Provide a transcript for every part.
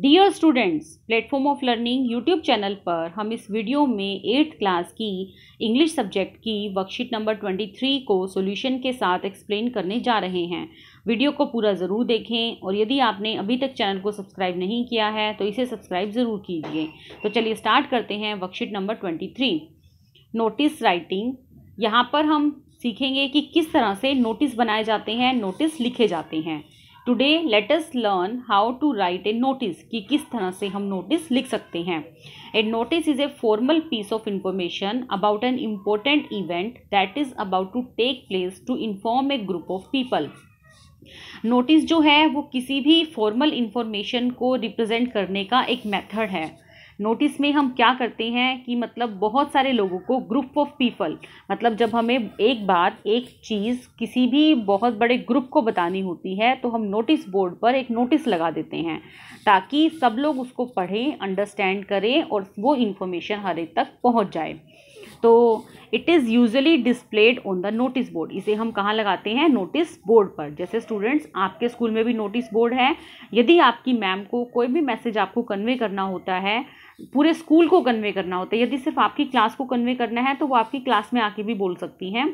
dear students platform of learning YouTube channel पर हम इस वीडियो में एट्थ क्लास की इंग्लिश सब्जेक्ट की वर्कशीट नंबर ट्वेंटी थ्री को सॉल्यूशन के साथ एक्सप्लेन करने जा रहे हैं वीडियो को पूरा ज़रूर देखें और यदि आपने अभी तक चैनल को सब्सक्राइब नहीं किया है तो इसे सब्सक्राइब ज़रूर कीजिए तो चलिए स्टार्ट करते हैं worksheet number twenty three notice writing यहाँ पर हम सीखेंगे कि किस तरह से नोटिस बनाए जाते हैं नोटिस लिखे जाते हैं today let us learn how to write a notice कि किस तरह से हम नोटिस लिख सकते हैं a notice is a formal piece of information about an important event that is about to take place to inform a group of people notice जो है वो किसी भी फॉर्मल इंफॉर्मेशन को रिप्रेजेंट करने का एक मेथड है नोटिस में हम क्या करते हैं कि मतलब बहुत सारे लोगों को ग्रुप ऑफ पीपल मतलब जब हमें एक बात एक चीज़ किसी भी बहुत बड़े ग्रुप को बतानी होती है तो हम नोटिस बोर्ड पर एक नोटिस लगा देते हैं ताकि सब लोग उसको पढ़ें अंडरस्टैंड करें और वो इन्फॉर्मेशन हर एक तक पहुँच जाए तो it is usually displayed on the notice board इसे हम कहाँ लगाते हैं नोटिस बोर्ड पर जैसे स्टूडेंट्स आपके स्कूल में भी नोटिस बोर्ड है यदि आपकी मैम को कोई भी मैसेज आपको कन्वे करना होता है पूरे स्कूल को कन्वे करना होता है यदि सिर्फ आपकी क्लास को कन्वे करना है तो वो आपकी क्लास में आके भी बोल सकती हैं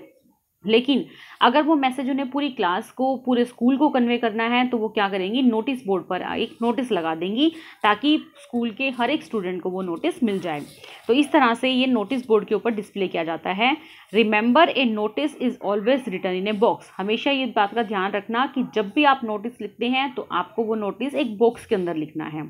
लेकिन अगर वो मैसेज उन्हें पूरी क्लास को पूरे स्कूल को कन्वे करना है तो वो क्या करेंगी नोटिस बोर्ड पर एक नोटिस लगा देंगी ताकि स्कूल के हर एक स्टूडेंट को वो नोटिस मिल जाए तो इस तरह से ये नोटिस बोर्ड के ऊपर डिस्प्ले किया जाता है remember a notice is always written in a box हमेशा ये बात का ध्यान रखना कि जब भी आप नोटिस लिखते हैं तो आपको वो नोटिस एक बॉक्स के अंदर लिखना है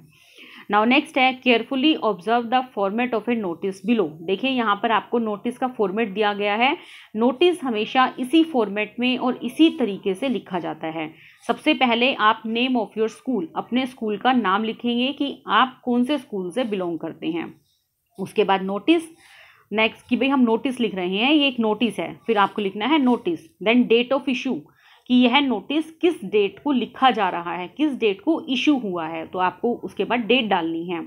नाउ नेक्स्ट है carefully observe the format of a notice below देखिए यहाँ पर आपको नोटिस का फॉर्मेट दिया गया है नोटिस हमेशा इसी फॉर्मेट में और इसी तरीके से लिखा जाता है सबसे पहले आप नेम ऑफ योर स्कूल अपने स्कूल का नाम लिखेंगे कि आप कौन से स्कूल से बिलोंग करते हैं उसके बाद नोटिस नेक्स्ट कि भाई हम नोटिस लिख रहे हैं ये एक नोटिस है फिर आपको लिखना है notice then date of issue कि यह नोटिस किस डेट को लिखा जा रहा है किस डेट को इशू हुआ है तो आपको उसके बाद डेट डालनी है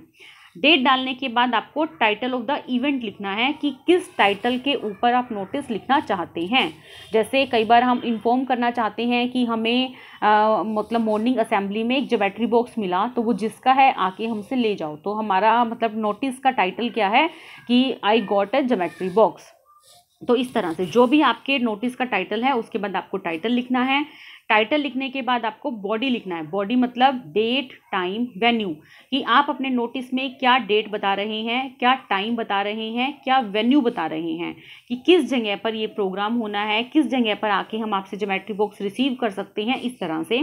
डेट डालने के बाद आपको टाइटल ऑफ द इवेंट लिखना है कि किस टाइटल के ऊपर आप नोटिस लिखना चाहते हैं जैसे कई बार हम इन्फॉर्म करना चाहते हैं कि हमें आ, मतलब मॉर्निंग असेंबली में एक जोबैटरी बॉक्स मिला तो वो जिसका है आके हमसे ले जाओ तो हमारा मतलब नोटिस का टाइटल क्या है कि आई गॉट अ जोबैटरी बॉक्स तो इस तरह से जो भी आपके नोटिस का टाइटल है उसके बाद आपको टाइटल लिखना है टाइटल लिखने के बाद आपको बॉडी लिखना है बॉडी मतलब डेट टाइम वेन्यू कि आप अपने नोटिस में क्या डेट बता रहे हैं क्या टाइम बता रहे हैं क्या वेन्यू बता रहे हैं कि किस जगह पर ये प्रोग्राम होना है किस जगह पर आके हम आपसे जोमेट्री बॉक्स रिसीव कर सकते हैं इस तरह से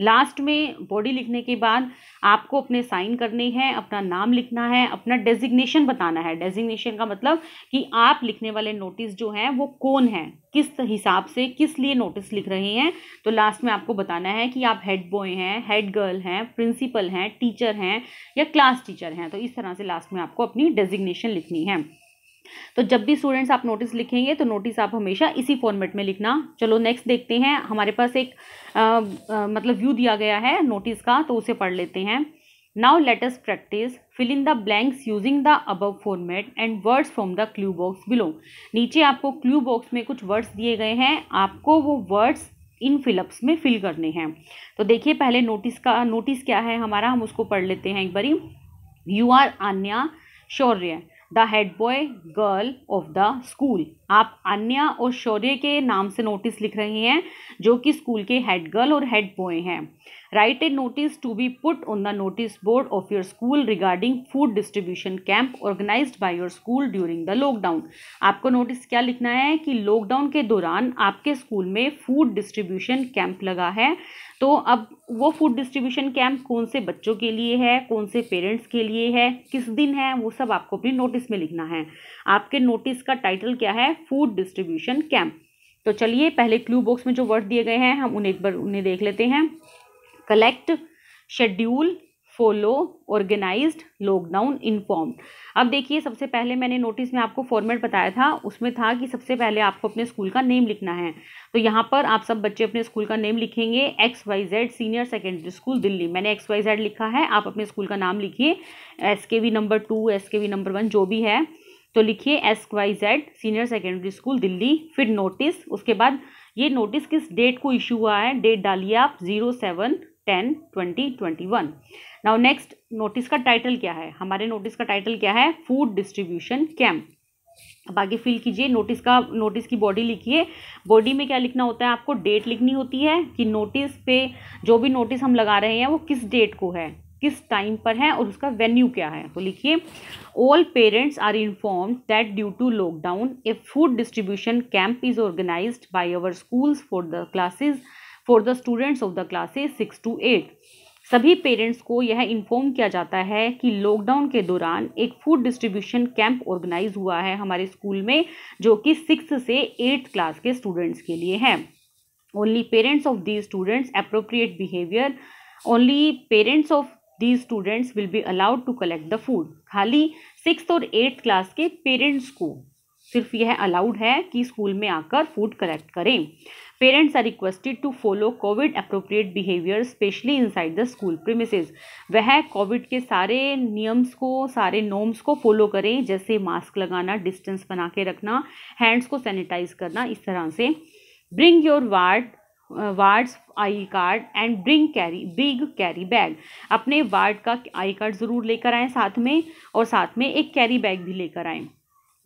लास्ट में बॉडी लिखने के बाद आपको अपने साइन करने हैं अपना नाम लिखना है अपना डेजिग्नेशन बताना है डेजिग्नेशन का मतलब कि आप लिखने वाले नोटिस जो हैं वो कौन है किस हिसाब से किस लिए नोटिस लिख रहे हैं तो लास्ट में आपको बताना है कि आप हेड बॉय हैं हेड गर्ल हैं प्रिंसिपल हैं टीचर हैं या क्लास टीचर हैं तो इस तरह से लास्ट में आपको अपनी डेजिग्नेशन लिखनी है तो जब भी स्टूडेंट्स आप नोटिस लिखेंगे तो नोटिस आप हमेशा इसी फॉर्मेट में लिखना चलो नेक्स्ट देखते हैं हमारे पास एक आ, आ, मतलब व्यू दिया गया है नोटिस का तो उसे पढ़ लेते हैं now let's practice fill in the blanks using the above format and words from the clue box below नीचे आपको क्ल्यू बॉक्स में कुछ वर्ड्स दिए गए हैं आपको वो वर्ड्स इन फिलअप्स में फिल करने हैं तो देखिए पहले नोटिस का नोटिस क्या है हमारा हम उसको पढ़ लेते हैं एक बारी you are Anya Shaurya the head boy girl of the school आप अन्या और शौर्य के नाम से नोटिस लिख रहे हैं जो कि स्कूल के हेड गर्ल और हेड बॉय हैं write a notice to be put on the notice board of your school regarding food distribution camp organize by your school during the lockdown आपको नोटिस क्या लिखना है कि लॉकडाउन के दौरान आपके स्कूल में फूड डिस्ट्रीब्यूशन कैंप लगा है तो अब वो फूड डिस्ट्रीब्यूशन कैंप कौन से बच्चों के लिए है कौन से पेरेंट्स के लिए है किस दिन है वो सब आपको अपनी नोटिस में लिखना है आपके नोटिस का टाइटल क्या है फूड डिस्ट्रीब्यूशन कैंप तो चलिए पहले क्लू बॉक्स में जो वर्ड दिए गए हैं हम उन्हें एक बार उन्हें देख लेते हैं collect schedule follow organized lockdown inform अब देखिए सबसे पहले मैंने नोटिस में आपको फॉर्मेट बताया था उसमें था कि सबसे पहले आपको अपने स्कूल का नेम लिखना है तो यहाँ पर आप सब बच्चे अपने स्कूल का नेम लिखेंगे X Y Z senior secondary school Delhi मैंने एक्स वाई जेड लिखा है आप अपने स्कूल का नाम लिखिए S K V number two S K V number one जो भी है तो लिखिए S Y Z senior secondary school Delhi फिर नोटिस उसके बाद ये नोटिस किस डेट को इशू हुआ है डेट डालिए आप zero seven ten twenty twenty one now next notice का टाइटल क्या है हमारे नोटिस का टाइटल क्या है फूड डिस्ट्रीब्यूशन कैम्प अब आगे फिल कीजिए नोटिस का नोटिस की बॉडी लिखिए बॉडी में क्या लिखना होता है आपको डेट लिखनी होती है कि नोटिस पे जो भी नोटिस हम लगा रहे हैं वो किस डेट को है किस टाइम पर है और उसका वेन्यू क्या है तो लिखिए all parents are inform that due to lockdown a food distribution camp is organize by our schools for the classes for the students of the classes six to eight सभी parents को यह inform किया जाता है कि lockdown के दौरान एक फूड डिस्ट्रीब्यूशन कैंप ऑर्गेनाइज हुआ है हमारे स्कूल में जो कि सिक्स से एट्थ क्लास के स्टूडेंट्स के लिए है only parents of the students appropriate behaviour only parents of the students will be allowed to collect the food खाली सिक्स और एट्थ क्लास के पेरेंट्स को सिर्फ यह अलाउड है कि स्कूल में आकर फूड कलेक्ट करें are are to follow covid appropriate behaviour specially inside the school premises वह कोविड के सारे नियम्स को सारे नॉर्म्स को फॉलो करें जैसे मास्क लगाना डिस्टेंस बना के रखना हैंड्स को सैनिटाइज करना इस तरह से bring your ward wards I card and bring carry big carry bag अपने वार्ड का आई कार्ड ज़रूर लेकर आएँ साथ में और साथ में एक कैरी बैग भी लेकर आएँ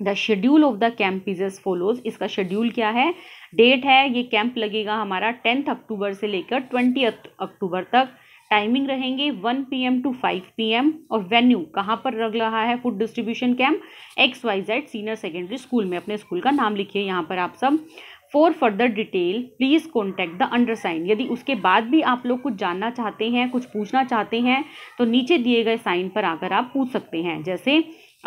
the schedule of the camp is as follows इसका शेड्यूल क्या है डेट है ये कैंप लगेगा हमारा टेंथ अक्टूबर से लेकर ट्वेंटी अक्टूबर तक टाइमिंग रहेंगे 1 पीएम टू 5 पीएम और वेन्यू कहाँ पर रख रहा है food distribution camp X Y Z senior secondary school में अपने स्कूल का नाम लिखिए यहाँ पर आप सब for further detail please contact the undersigned यदि उसके बाद भी आप लोग कुछ जानना चाहते हैं कुछ पूछना चाहते हैं तो नीचे दिए गए साइन पर आकर आप पूछ सकते हैं जैसे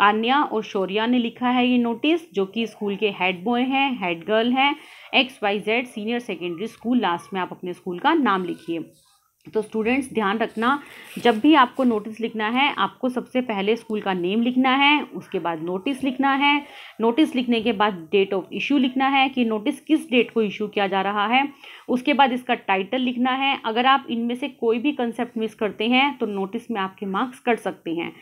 आन्या और शौर्या ने लिखा है ये नोटिस जो कि स्कूल के हेड बॉय हैं हेड गर्ल हैं X Y Z senior secondary school last में आप अपने स्कूल का नाम लिखिए तो स्टूडेंट्स ध्यान रखना जब भी आपको नोटिस लिखना है आपको सबसे पहले स्कूल का नेम लिखना है उसके बाद नोटिस लिखना है नोटिस लिखने के बाद डेट ऑफ इशू लिखना है कि नोटिस किस डेट को इशू किया जा रहा है उसके बाद इसका टाइटल लिखना है अगर आप इनमें से कोई भी कंसेप्ट मिस करते हैं तो नोटिस में आपके मार्क्स कट सकते हैं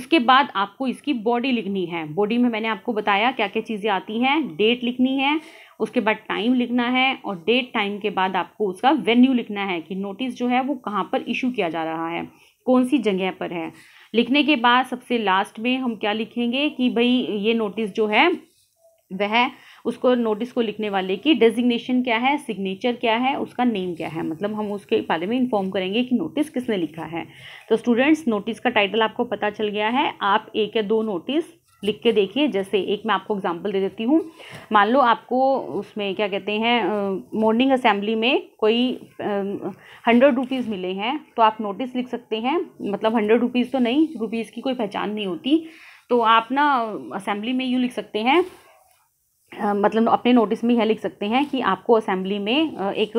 उसके बाद आपको इसकी बॉडी लिखनी है बॉडी में मैंने आपको बताया क्या क्या चीज़ें आती हैं डेट लिखनी है उसके बाद टाइम लिखना है और डेट टाइम के बाद आपको उसका वेन्यू लिखना है कि नोटिस जो है वो कहाँ पर इशू किया जा रहा है कौन सी जगह पर है लिखने के बाद सबसे लास्ट में हम क्या लिखेंगे कि भाई ये नोटिस जो है वह उसको नोटिस को लिखने वाले की डेजिग्नेशन क्या है सिग्नेचर क्या है उसका नेम क्या है मतलब हम उसके बारे में इन्फॉर्म करेंगे कि नोटिस किसने लिखा है तो स्टूडेंट्स नोटिस का टाइटल आपको पता चल गया है आप एक या दो नोटिस लिख के देखिए जैसे एक मैं आपको एग्जांपल दे देती हूँ मान लो आपको उसमें क्या कहते हैं मॉर्निंग असेंबली में कोई हंड्रेड रुपीज़ मिले हैं तो आप नोटिस लिख सकते हैं मतलब हंड्रेड रुपीज़ तो नहीं रुपीज़ की कोई पहचान नहीं होती तो आप ना असेंबली में यूँ लिख सकते हैं मतलब अपने नोटिस में यह लिख सकते हैं कि आपको असेंबली में एक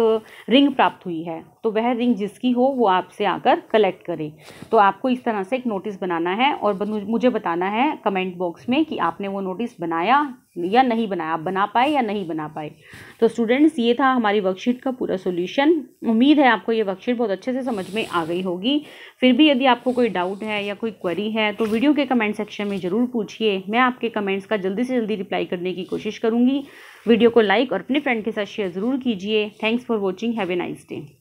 रिंग प्राप्त हुई है तो वह रिंग जिसकी हो वो आपसे आकर कलेक्ट करे तो आपको इस तरह से एक नोटिस बनाना है और मुझे बताना है कमेंट बॉक्स में कि आपने वो नोटिस बनाया या नहीं बनाया आप बना पाए या नहीं बना पाए तो स्टूडेंट्स ये था हमारी वर्कशीट का पूरा सोल्यूशन उम्मीद है आपको ये वर्कशीट बहुत अच्छे से समझ में आ गई होगी फिर भी यदि आपको कोई डाउट है या कोई क्वेरी है तो वीडियो के कमेंट सेक्शन में ज़रूर पूछिए मैं आपके कमेंट्स का जल्दी से जल्दी रिप्लाई करने की कोशिश करूँगी वीडियो को लाइक और अपने फ्रेंड के साथ शेयर ज़रूर कीजिए thanks for watching have a nice day